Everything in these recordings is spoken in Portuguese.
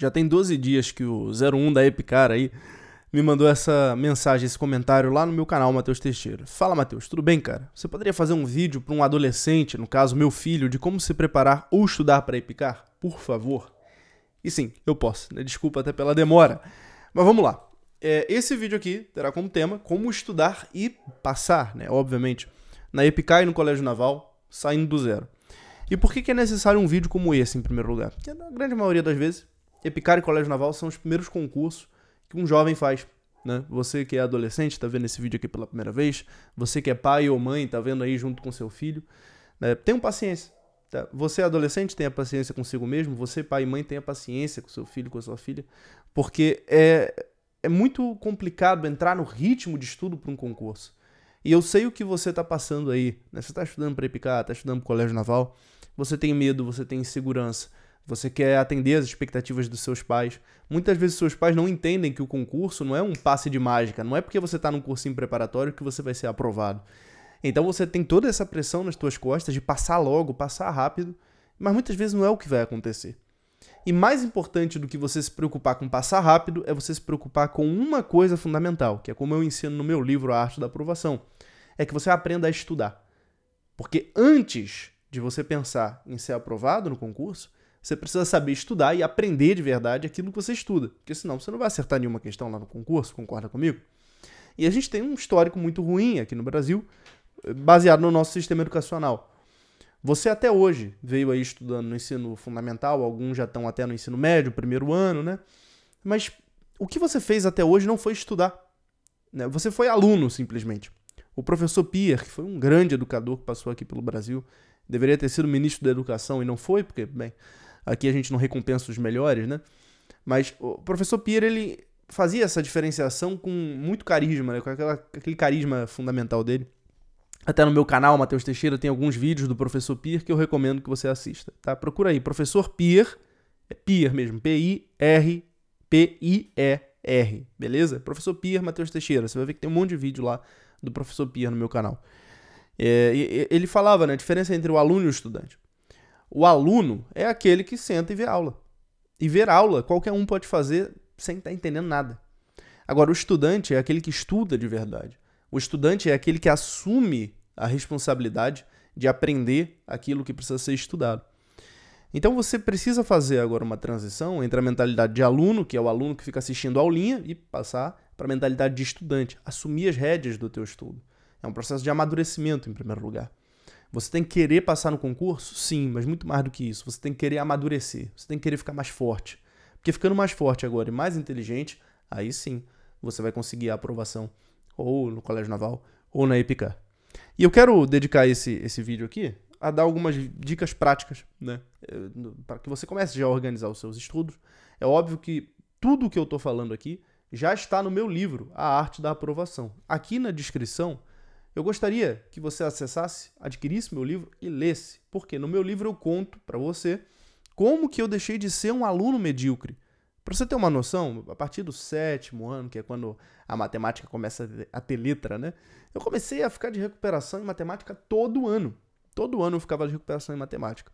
Já tem 12 dias que o 01 da Epicar aí me mandou essa mensagem, esse comentário lá no meu canal, Matheus Teixeira. Fala, Matheus, tudo bem, cara? Você poderia fazer um vídeo para um adolescente, no caso meu filho, de como se preparar ou estudar para Epicar? Por favor. E sim, eu posso, né? Desculpa até pela demora. Mas vamos lá. É, esse vídeo aqui terá como tema como estudar e passar, né? Obviamente, na Epicar e no Colégio Naval, saindo do zero. E por que, que é necessário um vídeo como esse, em primeiro lugar? Porque na grande maioria das vezes, EPICAR e Colégio Naval são os primeiros concursos que um jovem faz. Né? Você que é adolescente, está vendo esse vídeo aqui pela primeira vez, você que é pai ou mãe, está vendo aí junto com seu filho, né? tenha paciência. Tá? Você é adolescente, tenha paciência consigo mesmo, você pai e mãe, tenha paciência com seu filho, com a sua filha, porque é, é muito complicado entrar no ritmo de estudo para um concurso. E eu sei o que você está passando aí. Né? Você está estudando para EPICAR, está estudando para o Colégio Naval, você tem medo, você tem insegurança você quer atender às expectativas dos seus pais. Muitas vezes seus pais não entendem que o concurso não é um passe de mágica, não é porque você está num cursinho preparatório que você vai ser aprovado. Então você tem toda essa pressão nas suas costas de passar logo, passar rápido, mas muitas vezes não é o que vai acontecer. E mais importante do que você se preocupar com passar rápido é você se preocupar com uma coisa fundamental, que é como eu ensino no meu livro A Arte da Aprovação, é que você aprenda a estudar. Porque antes de você pensar em ser aprovado no concurso, você precisa saber estudar e aprender de verdade aquilo que você estuda, porque senão você não vai acertar nenhuma questão lá no concurso, concorda comigo? E a gente tem um histórico muito ruim aqui no Brasil, baseado no nosso sistema educacional. Você até hoje veio aí estudando no ensino fundamental, alguns já estão até no ensino médio, primeiro ano, né? Mas o que você fez até hoje não foi estudar. Né? Você foi aluno, simplesmente. O professor Pierre, que foi um grande educador que passou aqui pelo Brasil, deveria ter sido ministro da Educação e não foi, porque, bem, aqui a gente não recompensa os melhores, né? Mas o professor Pierre, ele fazia essa diferenciação com muito carisma, né? com aquela, aquele carisma fundamental dele. Até no meu canal, Matheus Teixeira, tem alguns vídeos do professor Pierre que eu recomendo que você assista, tá? Procura aí, professor Pierre, é Pierre mesmo, P-I-R, P-I-E-R, beleza? Professor Pierre, Matheus Teixeira, você vai ver que tem um monte de vídeo lá do professor Pierre no meu canal. É, ele falava, né, a diferença entre o aluno e o estudante. O aluno é aquele que senta e vê aula. E ver aula, qualquer um pode fazer sem estar tá entendendo nada. Agora, o estudante é aquele que estuda de verdade. O estudante é aquele que assume a responsabilidade de aprender aquilo que precisa ser estudado. Então você precisa fazer agora uma transição entre a mentalidade de aluno, que é o aluno que fica assistindo a aulinha, e passar para a mentalidade de estudante, assumir as rédeas do teu estudo. É um processo de amadurecimento em primeiro lugar. Você tem que querer passar no concurso? Sim, mas muito mais do que isso. Você tem que querer amadurecer. Você tem que querer ficar mais forte. Porque ficando mais forte agora e mais inteligente, aí sim você vai conseguir a aprovação ou no Colégio Naval ou na EPICA. E eu quero dedicar esse, esse vídeo aqui a dar algumas dicas práticas, né? É, Para que você comece já a organizar os seus estudos. É óbvio que tudo o que eu estou falando aqui já está no meu livro, A Arte da Aprovação. Aqui na descrição eu gostaria que você acessasse, adquirisse meu livro e lesse, porque no meu livro eu conto para você como que eu deixei de ser um aluno medíocre. Para você ter uma noção, a partir do sétimo ano, que é quando a matemática começa a ter letra, né? Eu comecei a ficar de recuperação em matemática todo ano. Todo ano eu ficava de recuperação em matemática.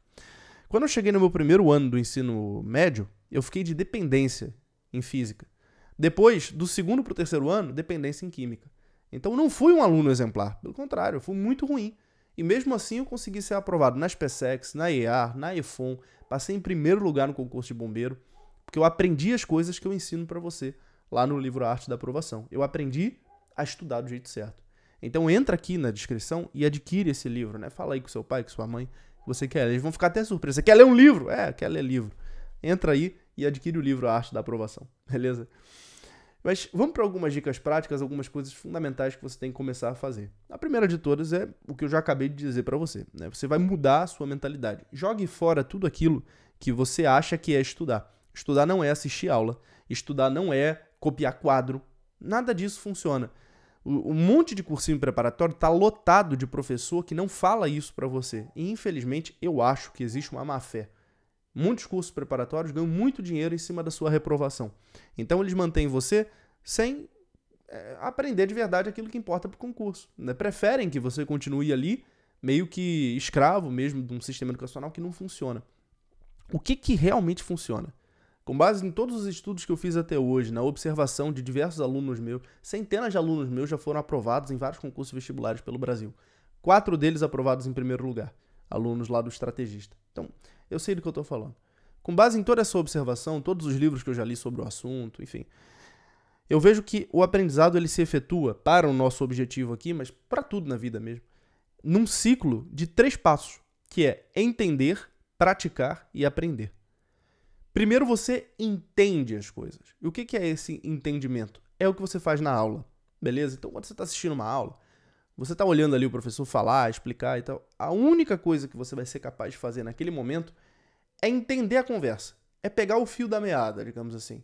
Quando eu cheguei no meu primeiro ano do ensino médio, eu fiquei de dependência em física. Depois, do segundo para o terceiro ano, dependência em química. Então não fui um aluno exemplar, pelo contrário, fui muito ruim. E mesmo assim eu consegui ser aprovado na SPSEX, na EAR, na EFON, passei em primeiro lugar no concurso de bombeiro, porque eu aprendi as coisas que eu ensino para você lá no livro Arte da Aprovação. Eu aprendi a estudar do jeito certo. Então entra aqui na descrição e adquire esse livro, né? Fala aí com seu pai, com sua mãe, que você quer. Eles vão ficar até surpresos. quer ler um livro? É, quer ler livro. Entra aí e adquire o livro Arte da Aprovação, beleza? Mas vamos para algumas dicas práticas, algumas coisas fundamentais que você tem que começar a fazer. A primeira de todas é o que eu já acabei de dizer para você. Né? Você vai mudar a sua mentalidade. Jogue fora tudo aquilo que você acha que é estudar. Estudar não é assistir aula. Estudar não é copiar quadro. Nada disso funciona. Um monte de cursinho preparatório está lotado de professor que não fala isso para você. E, infelizmente, eu acho que existe uma má fé Muitos cursos preparatórios ganham muito dinheiro em cima da sua reprovação. Então eles mantêm você sem eh, aprender de verdade aquilo que importa para o concurso. Né? Preferem que você continue ali, meio que escravo mesmo de um sistema educacional que não funciona. O que, que realmente funciona? Com base em todos os estudos que eu fiz até hoje, na observação de diversos alunos meus, centenas de alunos meus já foram aprovados em vários concursos vestibulares pelo Brasil. Quatro deles aprovados em primeiro lugar, alunos lá do estrategista. Então, eu sei do que eu estou falando. Com base em toda essa observação, todos os livros que eu já li sobre o assunto, enfim, eu vejo que o aprendizado ele se efetua para o nosso objetivo aqui, mas para tudo na vida mesmo, num ciclo de três passos, que é entender, praticar e aprender. Primeiro você entende as coisas. E o que é esse entendimento? É o que você faz na aula, beleza? Então, quando você está assistindo uma aula, você está olhando ali o professor falar, explicar e tal. A única coisa que você vai ser capaz de fazer naquele momento é entender a conversa. É pegar o fio da meada, digamos assim.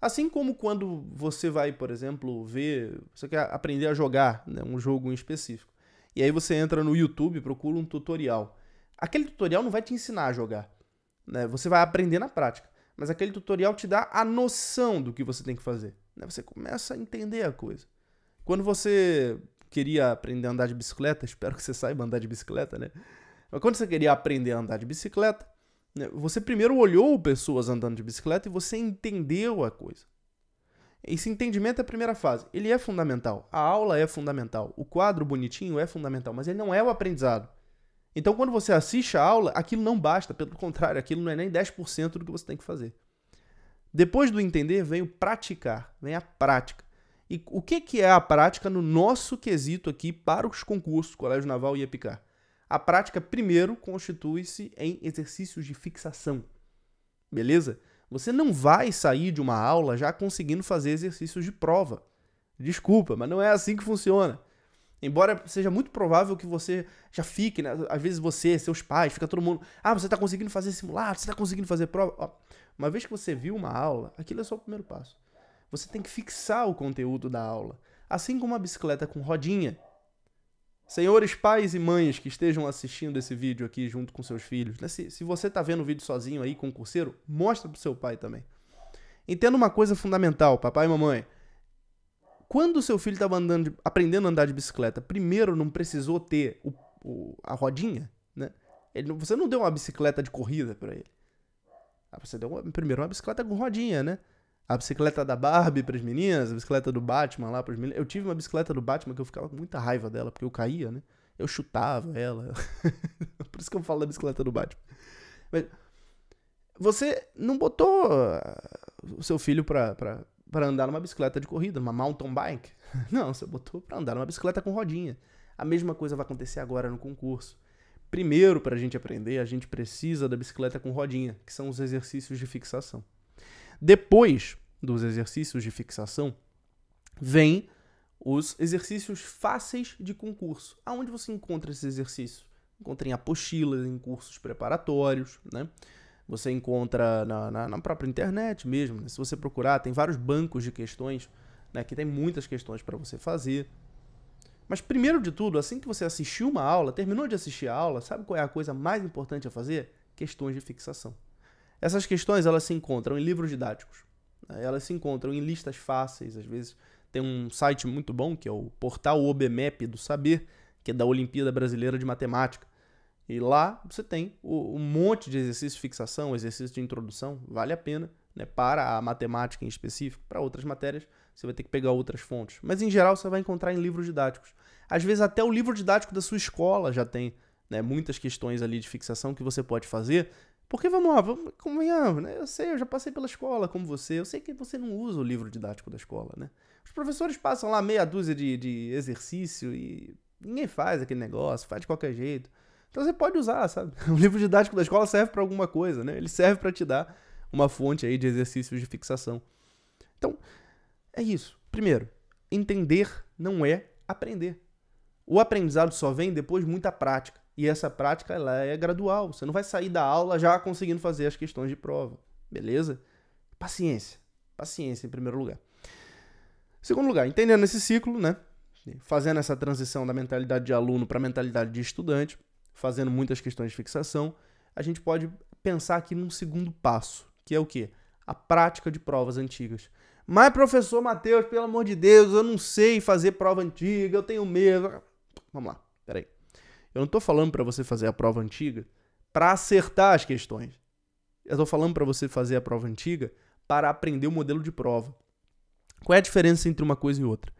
Assim como quando você vai, por exemplo, ver. Você quer aprender a jogar né, um jogo em específico. E aí você entra no YouTube, procura um tutorial. Aquele tutorial não vai te ensinar a jogar. Né? Você vai aprender na prática. Mas aquele tutorial te dá a noção do que você tem que fazer. Né? Você começa a entender a coisa. Quando você queria aprender a andar de bicicleta, espero que você saiba andar de bicicleta, né? Mas quando você queria aprender a andar de bicicleta, né, você primeiro olhou pessoas andando de bicicleta e você entendeu a coisa. Esse entendimento é a primeira fase. Ele é fundamental. A aula é fundamental. O quadro bonitinho é fundamental, mas ele não é o aprendizado. Então, quando você assiste a aula, aquilo não basta. Pelo contrário, aquilo não é nem 10% do que você tem que fazer. Depois do entender, vem o praticar, vem a prática. E o que, que é a prática no nosso quesito aqui para os concursos, Colégio Naval e EPICAR? A prática, primeiro, constitui-se em exercícios de fixação. Beleza? Você não vai sair de uma aula já conseguindo fazer exercícios de prova. Desculpa, mas não é assim que funciona. Embora seja muito provável que você já fique, né? às vezes você, seus pais, fica todo mundo. Ah, você está conseguindo fazer simulado, você está conseguindo fazer prova. Ó, uma vez que você viu uma aula, aquilo é só o primeiro passo. Você tem que fixar o conteúdo da aula, assim como uma bicicleta com rodinha. Senhores pais e mães que estejam assistindo esse vídeo aqui junto com seus filhos, né? se, se você está vendo o vídeo sozinho aí com o curseiro, mostra para seu pai também. Entenda uma coisa fundamental, papai e mamãe. Quando o seu filho estava aprendendo a andar de bicicleta, primeiro não precisou ter o, o, a rodinha, né? Ele, você não deu uma bicicleta de corrida para ele. Ah, você deu uma, primeiro uma bicicleta com rodinha, né? a bicicleta da Barbie para as meninas, a bicicleta do Batman lá para as meninas. Eu tive uma bicicleta do Batman que eu ficava com muita raiva dela, porque eu caía, né? Eu chutava ela. Por isso que eu falo da bicicleta do Batman. Mas você não botou ah, o seu filho para andar numa bicicleta de corrida, numa mountain bike. Não, você botou para andar numa bicicleta com rodinha. A mesma coisa vai acontecer agora no concurso. Primeiro, para a gente aprender, a gente precisa da bicicleta com rodinha, que são os exercícios de fixação. Depois, dos exercícios de fixação, vem os exercícios fáceis de concurso. Aonde você encontra esses exercícios? Encontra em apostilas, em cursos preparatórios, né? Você encontra na, na, na própria internet mesmo. Né? Se você procurar, tem vários bancos de questões, né? Que tem muitas questões para você fazer. Mas primeiro de tudo, assim que você assistiu uma aula, terminou de assistir a aula, sabe qual é a coisa mais importante a fazer? Questões de fixação. Essas questões elas se encontram em livros didáticos elas se encontram em listas fáceis, às vezes tem um site muito bom que é o portal OBMEP do Saber, que é da Olimpíada Brasileira de Matemática. E lá você tem um monte de exercício de fixação, exercício de introdução, vale a pena, né? Para a matemática em específico, para outras matérias, você vai ter que pegar outras fontes. Mas em geral você vai encontrar em livros didáticos. Às vezes até o livro didático da sua escola já tem né, muitas questões ali de fixação que você pode fazer porque vamos lá, vamos, convenhamos, né? Eu sei, eu já passei pela escola como você, eu sei que você não usa o livro didático da escola, né? Os professores passam lá meia dúzia de, de exercício e ninguém faz aquele negócio, faz de qualquer jeito. Então você pode usar, sabe? O livro didático da escola serve para alguma coisa, né? Ele serve para te dar uma fonte aí de exercícios de fixação. Então, é isso. Primeiro, entender não é aprender. O aprendizado só vem depois de muita prática. E essa prática ela é gradual. Você não vai sair da aula já conseguindo fazer as questões de prova. Beleza? Paciência. Paciência em primeiro lugar. Em segundo lugar, entendendo esse ciclo, né? Fazendo essa transição da mentalidade de aluno para a mentalidade de estudante, fazendo muitas questões de fixação, a gente pode pensar aqui num segundo passo, que é o quê? A prática de provas antigas. Mas, professor Matheus, pelo amor de Deus, eu não sei fazer prova antiga, eu tenho medo. Vamos lá. Eu não estou falando para você fazer a prova antiga para acertar as questões. Eu estou falando para você fazer a prova antiga para aprender o modelo de prova. Qual é a diferença entre uma coisa e outra?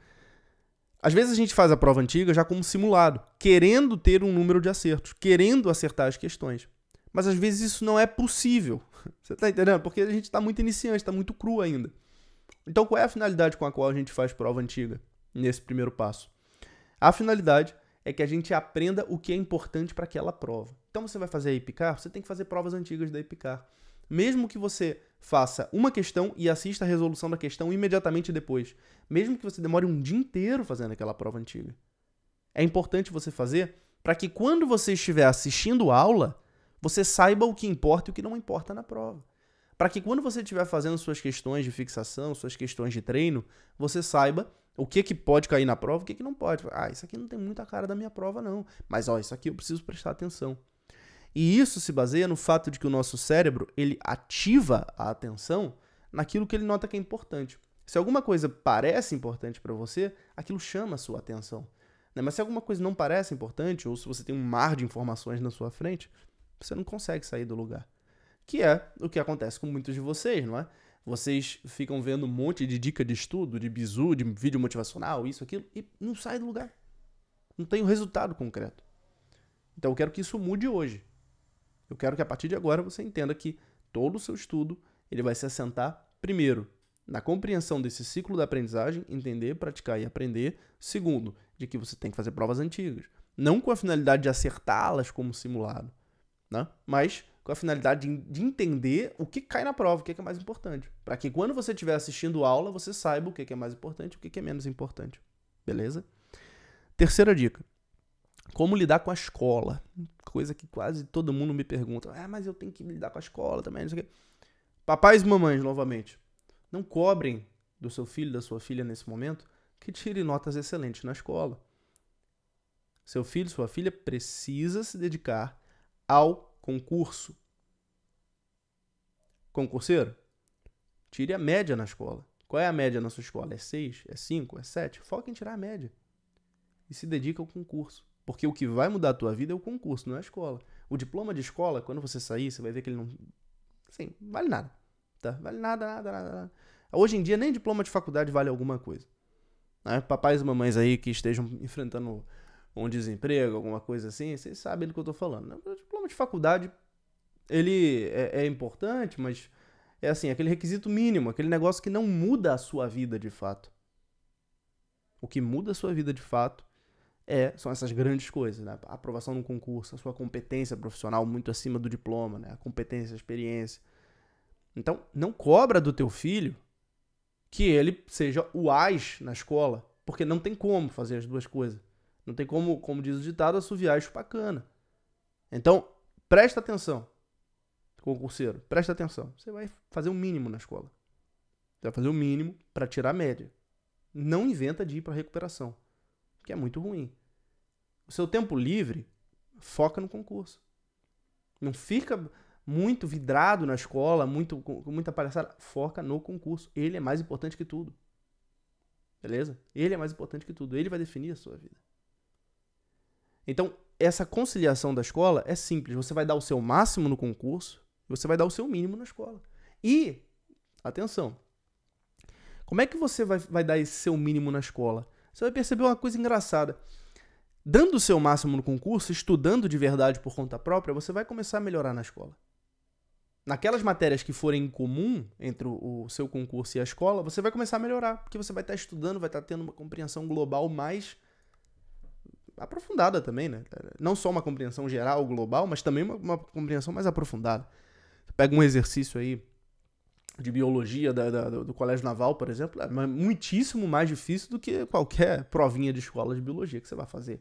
Às vezes a gente faz a prova antiga já como simulado, querendo ter um número de acertos, querendo acertar as questões. Mas às vezes isso não é possível. Você está entendendo? Porque a gente está muito iniciante, está muito cru ainda. Então qual é a finalidade com a qual a gente faz prova antiga nesse primeiro passo? A finalidade é que a gente aprenda o que é importante para aquela prova. Então você vai fazer a IPCAR, você tem que fazer provas antigas da IPCAR. Mesmo que você faça uma questão e assista a resolução da questão imediatamente depois, mesmo que você demore um dia inteiro fazendo aquela prova antiga. É importante você fazer para que quando você estiver assistindo aula, você saiba o que importa e o que não importa na prova. Para que quando você estiver fazendo suas questões de fixação, suas questões de treino, você saiba o que que pode cair na prova, o que que não pode. Ah, isso aqui não tem muita cara da minha prova, não. Mas, ó, isso aqui eu preciso prestar atenção. E isso se baseia no fato de que o nosso cérebro, ele ativa a atenção naquilo que ele nota que é importante. Se alguma coisa parece importante para você, aquilo chama a sua atenção. Né? Mas se alguma coisa não parece importante, ou se você tem um mar de informações na sua frente, você não consegue sair do lugar. Que é o que acontece com muitos de vocês, não é? Vocês ficam vendo um monte de dica de estudo, de bizu, de vídeo motivacional, isso, aquilo, e não sai do lugar. Não tem um resultado concreto. Então eu quero que isso mude hoje. Eu quero que a partir de agora você entenda que todo o seu estudo ele vai se assentar primeiro na compreensão desse ciclo da aprendizagem, entender, praticar e aprender. Segundo, de que você tem que fazer provas antigas, não com a finalidade de acertá-las como simulado, né? Mas com a finalidade de, de entender o que cai na prova, o que é, que é mais importante. Para que quando você estiver assistindo aula, você saiba o que é, que é mais importante e o que é menos importante. Beleza? Terceira dica. Como lidar com a escola? Coisa que quase todo mundo me pergunta. Ah, mas eu tenho que lidar com a escola também, não sei o quê. Papais e mamães, novamente. Não cobrem do seu filho, da sua filha nesse momento, que tire notas excelentes na escola. Seu filho, sua filha precisa se dedicar ao concurso concurseiro? Tire a média na escola. Qual é a média na sua escola? É 6? É 5? É 7? Foca em tirar a média. E se dedica ao concurso. Porque o que vai mudar a tua vida é o concurso, não é a escola. O diploma de escola, quando você sair, você vai ver que ele não. sim, vale nada. Tá? Vale nada, nada, nada, nada. Hoje em dia, nem diploma de faculdade vale alguma coisa. Né? Papais e mamães aí que estejam enfrentando um desemprego, alguma coisa assim, vocês sabem do que eu estou falando. Né? O diploma de faculdade ele é, é importante, mas é assim, aquele requisito mínimo, aquele negócio que não muda a sua vida de fato. O que muda a sua vida de fato é, são essas grandes coisas, né? A aprovação no concurso, a sua competência profissional muito acima do diploma, né? A competência, a experiência. Então, não cobra do teu filho que ele seja o as na escola, porque não tem como fazer as duas coisas. Não tem como, como diz o ditado, assoviar espacana. Então, presta atenção concurseiro, presta atenção. Você vai fazer o um mínimo na escola. Você vai fazer o um mínimo para tirar a média. Não inventa de ir para recuperação, que é muito ruim. O seu tempo livre, foca no concurso. Não fica muito vidrado na escola, muito com muita palhaçada, foca no concurso. Ele é mais importante que tudo. Beleza? Ele é mais importante que tudo. Ele vai definir a sua vida. Então, essa conciliação da escola é simples. Você vai dar o seu máximo no concurso você vai dar o seu mínimo na escola. E, atenção, como é que você vai, vai dar esse seu mínimo na escola? Você vai perceber uma coisa engraçada. Dando o seu máximo no concurso, estudando de verdade por conta própria, você vai começar a melhorar na escola. Naquelas matérias que forem comum entre o, o seu concurso e a escola, você vai começar a melhorar, porque você vai estar estudando, vai estar tendo uma compreensão global mais aprofundada também, né? Não só uma compreensão geral, global, mas também uma, uma compreensão mais aprofundada. Pega um exercício aí de biologia da, da, do Colégio Naval, por exemplo, é muitíssimo mais difícil do que qualquer provinha de escola de biologia que você vai fazer,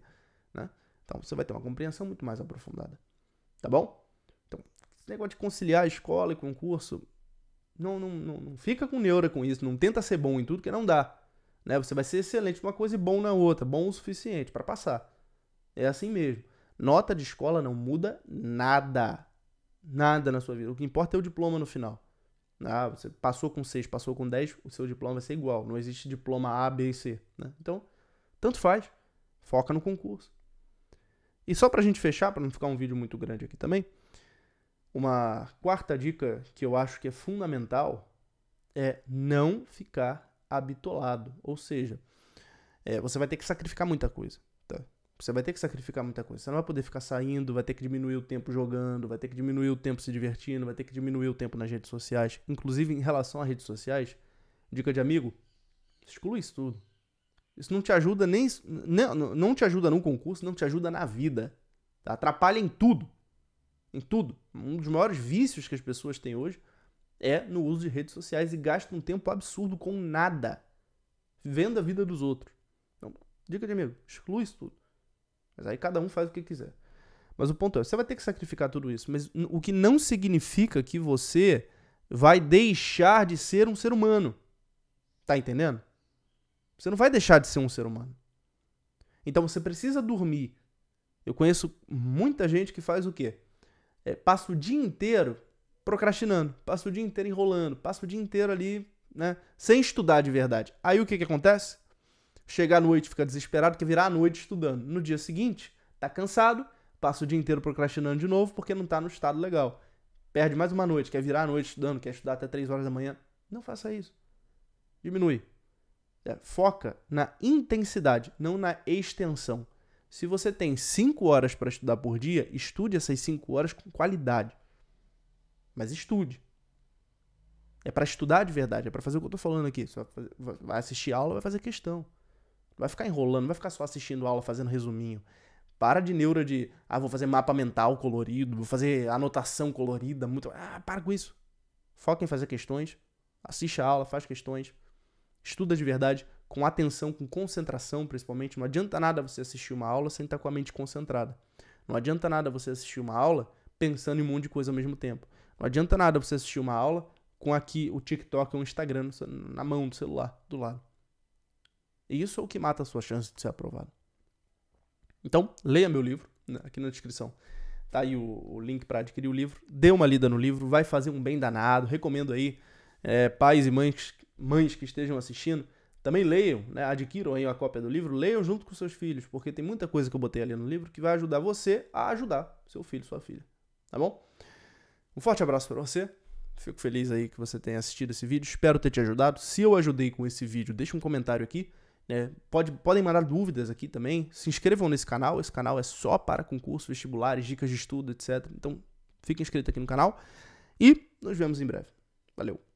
né? Então você vai ter uma compreensão muito mais aprofundada, tá bom? Então, esse negócio de conciliar escola e concurso, não, não, não, não fica com neura com isso, não tenta ser bom em tudo que não dá, né? Você vai ser excelente uma coisa e bom na outra, bom o suficiente para passar. É assim mesmo. Nota de escola não muda nada. Nada na sua vida. O que importa é o diploma no final. Ah, você passou com 6, passou com 10, o seu diploma vai ser igual. Não existe diploma A, B e C. Né? Então, tanto faz. Foca no concurso. E só para a gente fechar, para não ficar um vídeo muito grande aqui também, uma quarta dica que eu acho que é fundamental é não ficar habitolado. Ou seja, é, você vai ter que sacrificar muita coisa. Tá? Você vai ter que sacrificar muita coisa. Você não vai poder ficar saindo, vai ter que diminuir o tempo jogando, vai ter que diminuir o tempo se divertindo, vai ter que diminuir o tempo nas redes sociais. Inclusive, em relação às redes sociais, dica de amigo, exclui isso tudo. Isso não te ajuda nem. Não, não te ajuda num concurso, não te ajuda na vida. Tá? Atrapalha em tudo. Em tudo. Um dos maiores vícios que as pessoas têm hoje é no uso de redes sociais e gasta um tempo absurdo com nada. Vendo a vida dos outros. Então, dica de amigo, exclui isso tudo. Mas aí cada um faz o que quiser. Mas o ponto é, você vai ter que sacrificar tudo isso, mas o que não significa que você vai deixar de ser um ser humano. Tá entendendo? Você não vai deixar de ser um ser humano. Então você precisa dormir. Eu conheço muita gente que faz o quê? É, passa o dia inteiro procrastinando, passa o dia inteiro enrolando, passa o dia inteiro ali, né, sem estudar de verdade. Aí o que que acontece? Chega à noite, fica desesperado, quer virar a noite estudando. No dia seguinte, tá cansado, passa o dia inteiro procrastinando de novo porque não tá no estado legal. Perde mais uma noite, quer virar a noite estudando, quer estudar até 3 horas da manhã. Não faça isso. Diminui. É, foca na intensidade, não na extensão. Se você tem 5 horas para estudar por dia, estude essas 5 horas com qualidade. Mas estude. É para estudar de verdade, é para fazer o que eu estou falando aqui. Só vai assistir aula, vai fazer questão vai ficar enrolando, vai ficar só assistindo aula, fazendo resuminho. Para de neura de, ah, vou fazer mapa mental colorido, vou fazer anotação colorida, muito. Ah, para com isso. Foca em fazer questões, assiste a aula, faz questões, estuda de verdade, com atenção, com concentração, principalmente. Não adianta nada você assistir uma aula sem estar com a mente concentrada. Não adianta nada você assistir uma aula pensando em um monte de coisa ao mesmo tempo. Não adianta nada você assistir uma aula com aqui o TikTok ou o Instagram na mão do celular, do lado. E isso é o que mata a sua chance de ser aprovado. Então, leia meu livro, né, aqui na descrição. Tá aí o, o link para adquirir o livro. Dê uma lida no livro, vai fazer um bem danado. Recomendo aí, é, pais e mães, mães que estejam assistindo, também leiam, né? adquiram aí a cópia do livro, leiam junto com seus filhos, porque tem muita coisa que eu botei ali no livro que vai ajudar você a ajudar seu filho, sua filha. Tá bom? Um forte abraço para você. Fico feliz aí que você tenha assistido esse vídeo. Espero ter te ajudado. Se eu ajudei com esse vídeo, deixa um comentário aqui. Né? pode, podem mandar dúvidas aqui também. Se inscrevam nesse canal. Esse canal é só para concursos, vestibulares, dicas de estudo, etc. Então, fiquem inscritos aqui no canal. E nos vemos em breve. Valeu!